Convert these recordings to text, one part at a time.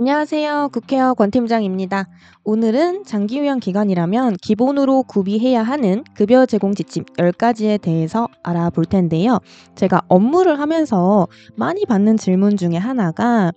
안녕하세요. 국회의원 권팀장입니다. 오늘은 장기휴양 기간이라면 기본으로 구비해야 하는 급여 제공 지침 10가지에 대해서 알아볼 텐데요. 제가 업무를 하면서 많이 받는 질문 중에 하나가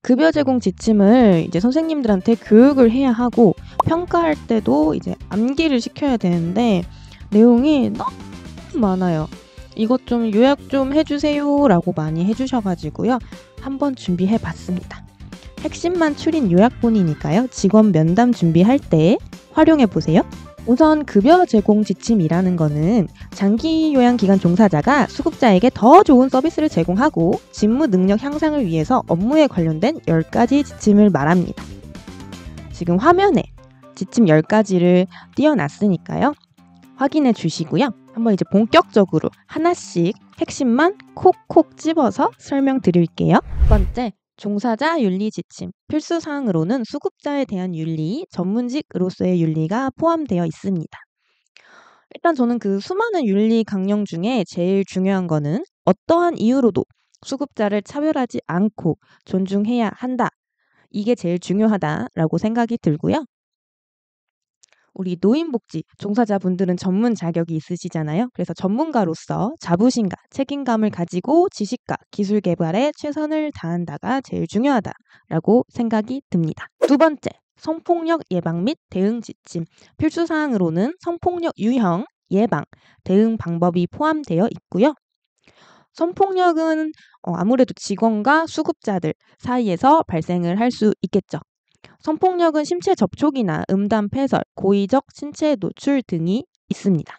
급여 제공 지침을 이제 선생님들한테 교육을 해야 하고 평가할 때도 이제 암기를 시켜야 되는데 내용이 너무 많아요. 이것 좀 요약 좀 해주세요 라고 많이 해주셔가지고요. 한번 준비해 봤습니다. 핵심만 추린 요약본이니까요. 직원 면담 준비할 때 활용해 보세요. 우선 급여 제공 지침이라는 거는 장기 요양 기간 종사자가 수급자에게 더 좋은 서비스를 제공하고 직무 능력 향상을 위해서 업무에 관련된 10가지 지침을 말합니다. 지금 화면에 지침 10가지를 띄워놨으니까요 확인해 주시고요. 한번 이제 본격적으로 하나씩 핵심만 콕콕 집어서 설명드릴게요. 첫 번째, 종사자 윤리 지침, 필수 사항으로는 수급자에 대한 윤리, 전문직으로서의 윤리가 포함되어 있습니다. 일단 저는 그 수많은 윤리 강령 중에 제일 중요한 거는 어떠한 이유로도 수급자를 차별하지 않고 존중해야 한다. 이게 제일 중요하다라고 생각이 들고요. 우리 노인복지 종사자분들은 전문 자격이 있으시잖아요. 그래서 전문가로서 자부심과 책임감을 가지고 지식과 기술 개발에 최선을 다한다가 제일 중요하다라고 생각이 듭니다. 두 번째, 성폭력 예방 및 대응 지침. 필수 사항으로는 성폭력 유형, 예방, 대응 방법이 포함되어 있고요. 성폭력은 어, 아무래도 직원과 수급자들 사이에서 발생을 할 수 있겠죠. 성폭력은 신체 접촉이나 음담 폐설 고의적 신체 노출 등이 있습니다.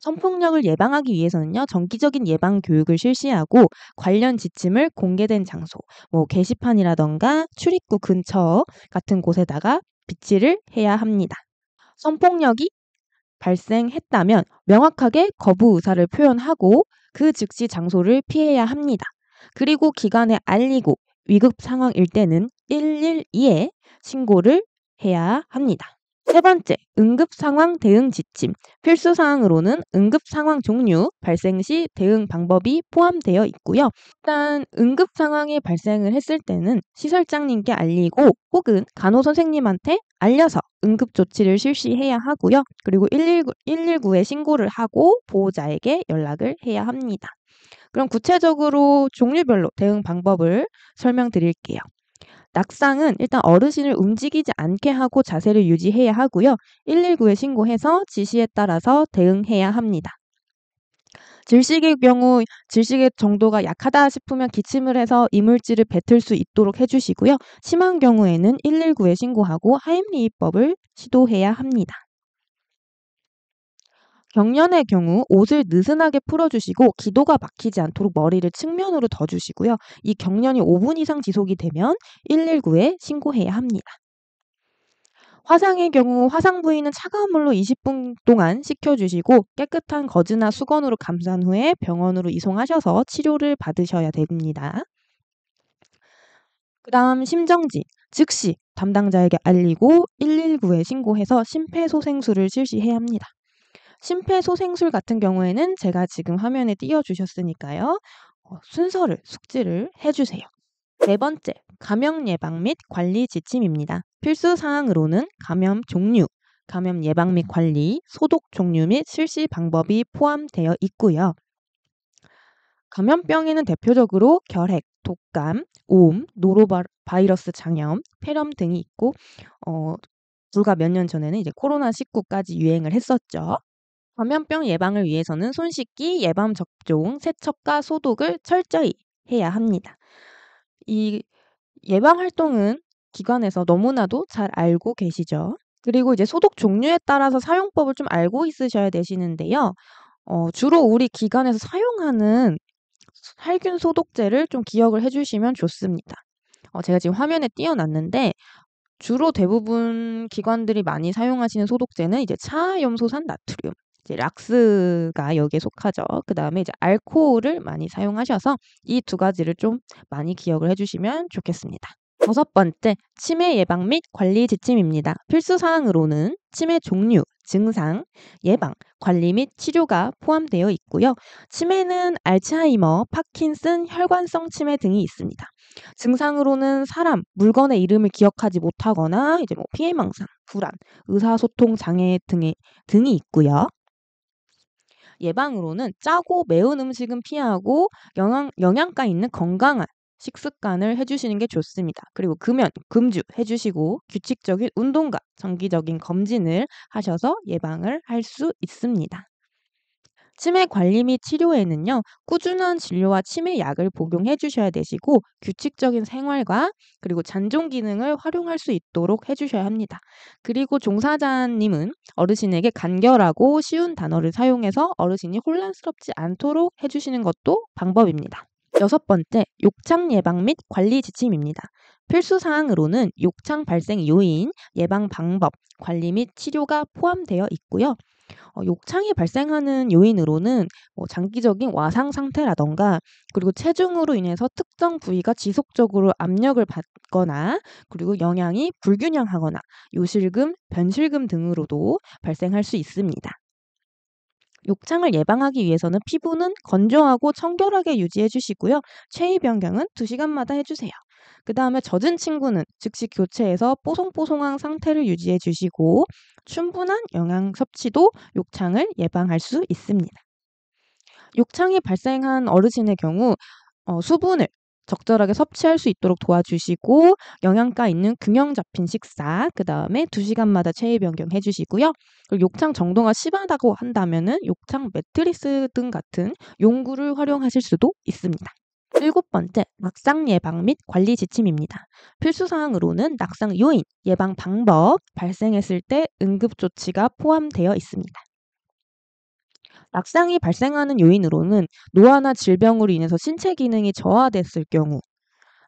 성폭력을 예방하기 위해서는요 정기적인 예방 교육을 실시하고 관련 지침을 공개된 장소, 뭐 게시판이라던가 출입구 근처 같은 곳에다가 비치를 해야 합니다. 성폭력이 발생했다면 명확하게 거부 의사를 표현하고 그 즉시 장소를 피해야 합니다. 그리고 기관에 알리고 위급 상황일 때는 112에 신고를 해야 합니다. 세 번째, 응급상황 대응 지침. 필수 사항으로는 응급상황 종류, 발생 시 대응 방법이 포함되어 있고요. 일단 응급상황이 발생을 했을 때는 시설장님께 알리고 혹은 간호선생님한테 알려서 응급조치를 실시해야 하고요. 그리고 119, 119에 신고를 하고 보호자에게 연락을 해야 합니다. 그럼 구체적으로 종류별로 대응 방법을 설명드릴게요. 낙상은 일단 어르신을 움직이지 않게 하고 자세를 유지해야 하고요. 119에 신고해서 지시에 따라서 대응해야 합니다. 질식의 경우 질식의 정도가 약하다 싶으면 기침을 해서 이물질을 뱉을 수 있도록 해주시고요. 심한 경우에는 119에 신고하고 하임리입법을 시도해야 합니다. 경련의 경우 옷을 느슨하게 풀어주시고 기도가 막히지 않도록 머리를 측면으로 더 주시고요. 이 경련이 5분 이상 지속이 되면 119에 신고해야 합니다. 화상의 경우 화상 부위는 차가운 물로 20분 동안 식혀주시고 깨끗한 거즈나 수건으로 감싼 후에 병원으로 이송하셔서 치료를 받으셔야 됩니다. 그 다음 심정지, 즉시 담당자에게 알리고 119에 신고해서 심폐소생술을 실시해야 합니다. 심폐소생술 같은 경우에는 제가 지금 화면에 띄워주셨으니까요. 어, 순서를, 숙지를 해주세요. 네 번째, 감염 예방 및 관리 지침입니다. 필수 사항으로는 감염 종류, 감염 예방 및 관리, 소독 종류 및 실시 방법이 포함되어 있고요. 감염병에는 대표적으로 결핵, 독감, 오음, 노로바이러스 장염, 폐렴 등이 있고 어, 불과 몇 년 전에는 이제 코로나19까지 유행을 했었죠. 감염병 예방을 위해서는 손 씻기, 예방 접종, 세척과 소독을 철저히 해야 합니다. 이 예방 활동은 기관에서 너무나도 잘 알고 계시죠. 그리고 이제 소독 종류에 따라서 사용법을 좀 알고 있으셔야 되시는데요. 어, 주로 우리 기관에서 사용하는 살균 소독제를 좀 기억을 해주시면 좋습니다. 어, 제가 지금 화면에 띄어놨는데 주로 대부분 기관들이 많이 사용하시는 소독제는 이제 차염소산 나트륨, 이제 락스가 여기에 속하죠. 그 다음에 이제 알코올을 많이 사용하셔서 이 두 가지를 좀 많이 기억을 해주시면 좋겠습니다. 다섯 번째, 치매 예방 및 관리 지침입니다. 필수 사항으로는 치매 종류, 증상, 예방, 관리 및 치료가 포함되어 있고요. 치매는 알츠하이머, 파킨슨, 혈관성 치매 등이 있습니다. 증상으로는 사람, 물건의 이름을 기억하지 못하거나 이제 뭐 피해망상, 불안, 의사소통 장애 등의, 등이 있고요. 예방으로는 짜고 매운 음식은 피하고 영양, 영양가 있는 건강한 식습관을 해주시는 게 좋습니다. 그리고 금연, 금주 해주시고 규칙적인 운동과 정기적인 검진을 하셔서 예방을 할 수 있습니다. 치매 관리 및 치료에는요, 꾸준한 진료와 치매 약을 복용해 주셔야 되시고, 규칙적인 생활과 그리고 잔존 기능을 활용할 수 있도록 해 주셔야 합니다. 그리고 종사자님은 어르신에게 간결하고 쉬운 단어를 사용해서 어르신이 혼란스럽지 않도록 해 주시는 것도 방법입니다. 여섯 번째, 욕창 예방 및 관리 지침입니다. 필수 사항으로는 욕창 발생 요인, 예방 방법, 관리 및 치료가 포함되어 있고요. 어, 욕창이 발생하는 요인으로는 뭐 장기적인 와상 상태라던가 그리고 체중으로 인해서 특정 부위가 지속적으로 압력을 받거나 그리고 영양이 불균형하거나 요실금, 변실금 등으로도 발생할 수 있습니다. 욕창을 예방하기 위해서는 피부는 건조하고 청결하게 유지해 주시고요. 체위 변경은 2시간마다 해주세요. 그 다음에 젖은 친구는 즉시 교체해서 뽀송뽀송한 상태를 유지해 주시고 충분한 영양 섭취도 욕창을 예방할 수 있습니다. 욕창이 발생한 어르신의 경우 어, 수분을 적절하게 섭취할 수 있도록 도와주시고 영양가 있는 균형 잡힌 식사 그 다음에 2시간마다 체위 변경해 주시고요. 그리고 욕창 정도가 심하다고 한다면 욕창 매트리스 등 같은 용구를 활용하실 수도 있습니다. 일곱 번째, 낙상 예방 및 관리 지침입니다. 필수 사항으로는 낙상 요인, 예방 방법, 발생했을 때 응급 조치가 포함되어 있습니다. 낙상이 발생하는 요인으로는 노화나 질병으로 인해서 신체 기능이 저하됐을 경우,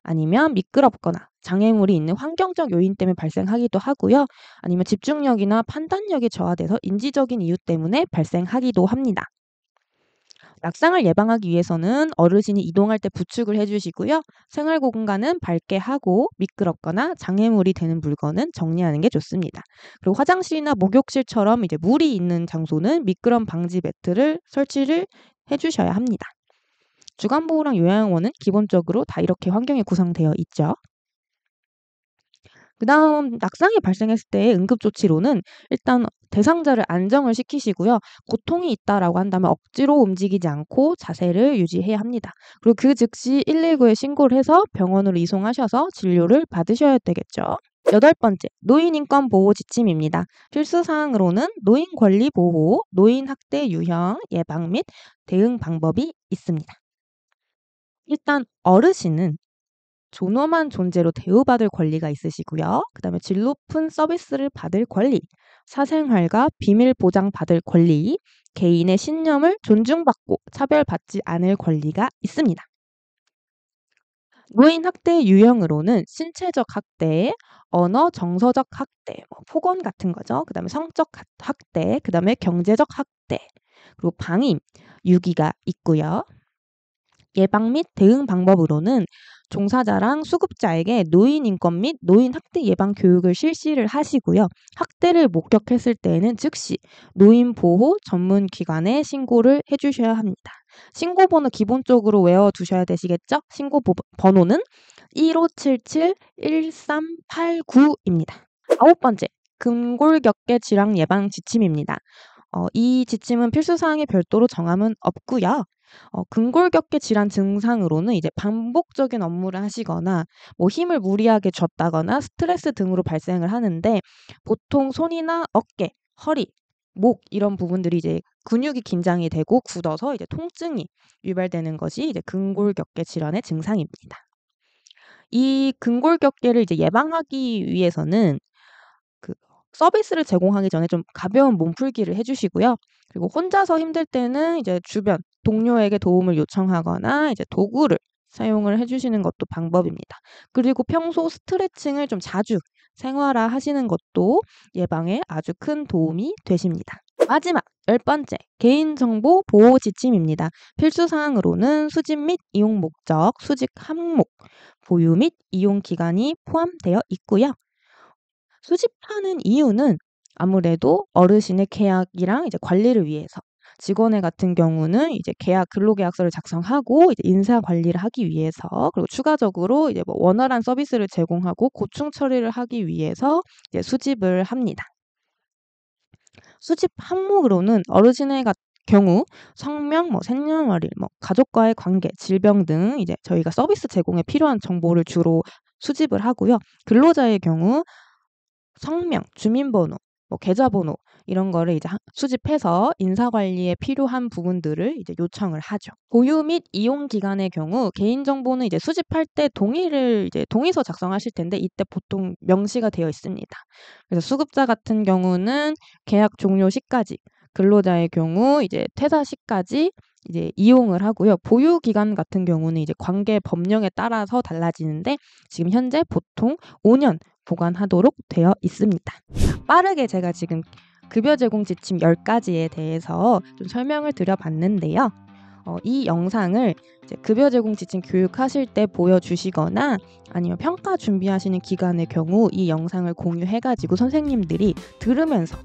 아니면 미끄럽거나 장애물이 있는 환경적 요인 때문에 발생하기도 하고요. 아니면 집중력이나 판단력이 저하돼서 인지적인 이유 때문에 발생하기도 합니다. 낙상을 예방하기 위해서는 어르신이 이동할 때 부축을 해주시고요. 생활 공간은 밝게 하고 미끄럽거나 장애물이 되는 물건은 정리하는 게 좋습니다. 그리고 화장실이나 목욕실처럼 이제 물이 있는 장소는 미끄럼 방지 매트를 설치를 해주셔야 합니다. 주간보호랑 요양원은 기본적으로 다 이렇게 환경이 구성되어 있죠. 그다음 낙상이 발생했을 때의 응급 조치로는 일단 대상자를 안정을 시키시고요. 고통이 있다라고 한다면 억지로 움직이지 않고 자세를 유지해야 합니다. 그리고 그 즉시 119에 신고를 해서 병원으로 이송하셔서 진료를 받으셔야 되겠죠. 여덟 번째, 노인인권보호 지침입니다. 필수사항으로는 노인권리보호, 노인학대 유형, 예방 및 대응 방법이 있습니다. 일단 어르신은 존엄한 존재로 대우받을 권리가 있으시고요. 그 다음에 질 높은 서비스를 받을 권리, 사생활과 비밀 보장받을 권리, 개인의 신념을 존중받고 차별받지 않을 권리가 있습니다. 노인 학대 유형으로는 신체적 학대, 언어 정서적 학대, 뭐 폭언 같은 거죠. 그다음에 성적 학대, 그다음에 경제적 학대, 그리고 방임, 유기가 있고요. 예방 및 대응 방법으로는 종사자랑 수급자에게 노인 인권 및 노인 학대 예방 교육을 실시를 하시고요. 학대를 목격했을 때에는 즉시 노인 보호 전문 기관에 신고를 해 주셔야 합니다. 신고 번호 기본적으로 외워 두셔야 되시겠죠? 신고 번호는 1577-1389입니다. 아홉 번째, 금골격계 질환 예방 지침입니다. 어, 이 지침은 필수 사항에 별도로 정함은 없고요. 어, 근골격계 질환 증상으로는 이제 반복적인 업무를 하시거나 뭐 힘을 무리하게 줬다거나 스트레스 등으로 발생을 하는데 보통 손이나 어깨, 허리, 목 이런 부분들이 이제 근육이 긴장이 되고 굳어서 이제 통증이 유발되는 것이 이제 근골격계 질환의 증상입니다. 이 근골격계를 이제 예방하기 위해서는 서비스를 제공하기 전에 좀 가벼운 몸풀기를 해주시고요. 그리고 혼자서 힘들 때는 이제 주변 동료에게 도움을 요청하거나 이제 도구를 사용을 해주시는 것도 방법입니다. 그리고 평소 스트레칭을 좀 자주 생활화 하시는 것도 예방에 아주 큰 도움이 되십니다. 마지막 열 번째 개인정보 보호 지침입니다. 필수 사항으로는 수집 및 이용 목적, 수집 항목, 보유 및 이용 기간이 포함되어 있고요. 수집하는 이유는 아무래도 어르신의 계약이랑 이제 관리를 위해서 직원의 같은 경우는 이제 계약 근로계약서를 작성하고 이제 인사 관리를 하기 위해서 그리고 추가적으로 이제 뭐 원활한 서비스를 제공하고 고충 처리를 하기 위해서 이제 수집을 합니다. 수집 항목으로는 어르신의 경우 성명, 뭐 생년월일, 뭐 가족과의 관계, 질병 등 이제 저희가 서비스 제공에 필요한 정보를 주로 수집을 하고요. 근로자의 경우 성명, 주민번호, 뭐 계좌번호 이런 거를 이제 수집해서 인사관리에 필요한 부분들을 이제 요청을 하죠. 보유 및 이용 기간의 경우 개인정보는 이제 수집할 때 동의를 이제 동의서 작성하실 텐데 이때 보통 명시가 되어 있습니다. 그래서 수급자 같은 경우는 계약 종료 시까지 근로자의 경우 이제 퇴사 시까지 이제 이용을 하고요. 보유 기간 같은 경우는 이제 관계 법령에 따라서 달라지는데 지금 현재 보통 5년 보관하도록 되어 있습니다. 빠르게 제가 지금 급여 제공 지침 10가지에 대해서 좀 설명을 드려봤는데요. 어, 이 영상을 급여 제공 지침 교육하실 때 보여주시거나 아니면 평가 준비하시는 기간의 경우 이 영상을 공유해가지고 선생님들이 들으면서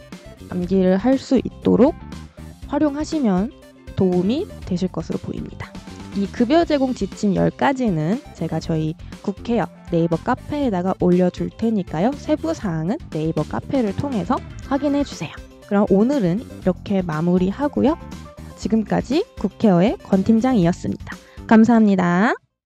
암기를 할 수 있도록 활용하시면 도움이 되실 것으로 보입니다. 이 급여 제공 지침 10가지는 제가 저희 국회 네이버 카페에다가 올려줄 테니까요. 세부 사항은 네이버 카페를 통해서 확인해 주세요. 그럼 오늘은 이렇게 마무리하고요. 지금까지 국회의권 팀장이었습니다. 감사합니다.